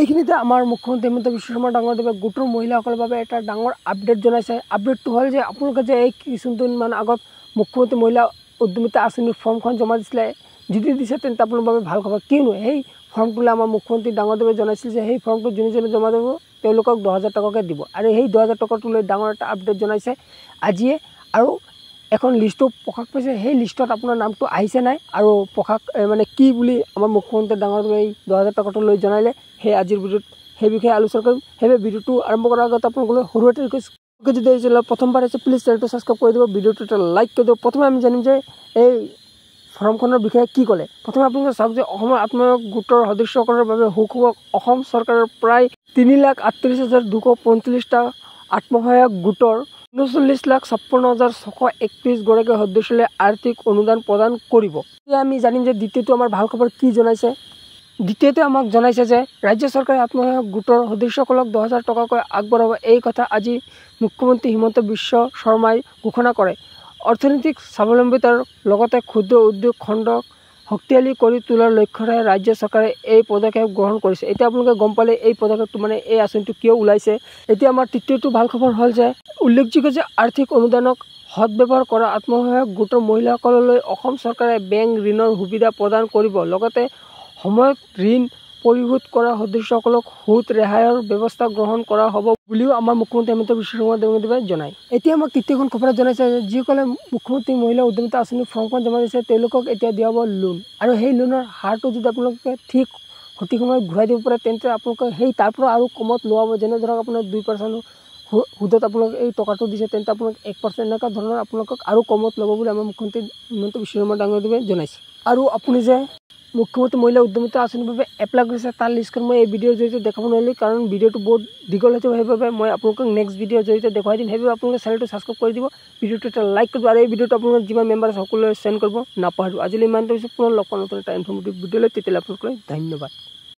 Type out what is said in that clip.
এইখিনিতে আমাৰ মুখ্যমন্ত্ৰী হিমন্ত বিশ্ব শৰ্মা ডাঙৰদেৱে গোটৰ মহিলাসকলৰ বাবে এটা ডাঙৰ আপডেট জনাইছে আপডেটটো হ'ল যে আপোনালোকে যে এই কিছুদিনমান আগত মুখ্যমন্ত্ৰী মহিলা উদ্যমিতা আঁচনিৰ ফৰ্মখন জমা দিছিলে যদি দিছে তেন্তে আপোনাৰ বাবে ভাল খবৰ কিয়নো সেই ফৰ্মটোলৈ আমাৰ মুখ্যমন্ত্ৰী ডাঙৰদেৱে জনাইছিল যে সেই ফৰ্মটো যোনজনে জমা দিব তেওঁলোকক দহ হাজাৰ টকাকৈ দিব আৰু সেই দহ হাজাৰ টকাটো লৈ ডাঙৰ এটা আপডেট জনাইছে আজিয়ে আৰু এখন লিষ্টো প্ৰকাশ পাইছে সেই লিষ্টত আপোনাৰ নামটো আহিছে নাই আৰু প্ৰকাশ মানে কি বুলি আমাৰ মুখ্যমন্ত্ৰী ডাঙৰ এই দহ হাজাৰ টকাটো লৈ জনালে সেই আজিৰ ভিডিঅ'ত সেই বিষয়ে আলোচনা কৰিম সেইবাবে ভিডিঅ'টো আৰম্ভ কৰাৰ আগত আপোনালোকলৈ সৰু এটা ৰিকুৱেষ্ট যদি আহিছে প্ৰথমবাৰ আহিছে প্লিজ চেনেলটো ছাবস্ক্ৰাইব কৰি দিব ভিডিঅ'টো এটা লাইক কৰি দিব প্ৰথমে আমি জানিম যে এই ফৰ্মখনৰ বিষয়ে কি ক'লে প্ৰথমে আপোনালোকে চাওক যে অসমৰ আত্মসহায়ক গোটৰ সদস্যসকলৰ বাবে সুখবৰ অসম চৰকাৰৰ প্ৰায় তিনি লাখ আঠত্ৰিছ হাজাৰ দুশ পঞ্চল্লিছটা আত্মসহায়ক গোটৰ ঊনচল্লিছ লাখ ছাপন্ন হাজাৰ ছশ একত্ৰিছগৰাকী সদস্যলৈ আৰ্থিক অনুদান প্ৰদান কৰিব এতিয়া আমি জানিম যে দ্বিতীয়টো আমাৰ ভাল খবৰ কি জনাইছে দ্বিতীয়তে আমাক জনাইছে যে ৰাজ্য চৰকাৰে আত্মসহায়ক গোটৰ সদস্যসকলক দহ হাজাৰ টকাকৈ আগবঢ়াব এই কথা আজি মুখ্যমন্ত্ৰী হিমন্ত বিশ্ব শৰ্মাই ঘোষণা কৰে অৰ্থনৈতিক স্বাৱলম্বিতাৰ লগতে ক্ষুদ্ৰ উদ্যোগ খণ্ডক শক্তিশালী কৰি তোলাৰ লক্ষ্যৰে ৰাজ্য চৰকাৰে এই পদক্ষেপ গ্ৰহণ কৰিছে এতিয়া আপোনালোকে গম পালে এই পদক্ষেপটো মানে এই আঁচনিটো কিয় ওলাইছে এতিয়া আমাৰ তৃতীয়টো ভাল খবৰ হ'ল যে উল্লেখযোগ্য যে আৰ্থিক অনুদানক সদব্যৱহাৰ কৰা আত্মসহায়ক গোটৰ মহিলাসকললৈ অসম চৰকাৰে বেংক ঋণৰ সুবিধা প্ৰদান কৰিব লগতে সময়ত ঋণ পৰিশোধ কৰা সদস্যসকলক সুদ ৰেহাইৰ ব্যৱস্থা গ্ৰহণ কৰা হ'ব বুলিও আমাৰ মুখ্যমন্ত্ৰী হিমন্ত বিশ্ব শৰ্মা দেৱদেৱে জনায় এতিয়া আমাক তৃতীয়খন খবৰত জনাইছে যে যিসকলে মুখ্যমন্ত্ৰী মহিলা উদ্যমিতা আঁচনিৰ ফৰ্মখন জমা দিছে তেওঁলোকক এতিয়া দিয়া হ'ব লোন আৰু সেই লোনৰ হাৰটো যদি আপোনালোকে ঠিক সঠিক সময়ত ঘূৰাই দিব পাৰে তেন্তে আপোনালোকে সেই তাৰ পৰা আৰু কমত লোৱা হ'ব যেনে ধৰক আপোনাৰ দুই পাৰ্চেণ্ট সুদত আপোনালোকে এই টকাটো দিছে তেন্তে আপোনালোকে এক পাৰ্চেণ্ট এনেকুৱা ধৰণৰ আপোনালোকক আৰু কমত ল'ব বুলি আমাৰ মুখ্যমন্ত্ৰী হিমন্ত বিশ্ব শৰ্মা ডাঙৰদেৱে জনাইছে আৰু আপুনি যে মুখ্যমন্ত্ৰী মহিলা উদ্যমিতা আঁচনিৰ বাবে এপ্লাই কৰিছে তাৰ লিষ্টখন মই এই ভিডিঅ'ৰ জৰিয়তে দেখাব নোৱাৰিলোঁ কাৰণ ভিডিঅ'টো বহুত দীঘল হৈছে সেইবাবে মই আপোনালোকক নেক্সট ভিডিঅ'ৰ জড়িত দেখুৱাই দিম সেইবাবে আপোনালোকে চেনেলটো ছাবস্ক্ৰাইব কৰি দিব ভিডিঅ'টো এটা লাইক কৰিব আৰু এই ভিডিঅ'টো আপোনালোকৰ যিমান মেম্বাৰ আছে সকলোৱে চেণ্ড কৰিব নাপাহৰিব আজিলৈ ইমানটো হৈছে পুনৰ লগ নতুন এটা ইনফৰ্মেটিভ ভিডিঅ'লৈ তেতিয়ালৈ আপোনালোকলৈ ধন্যবাদ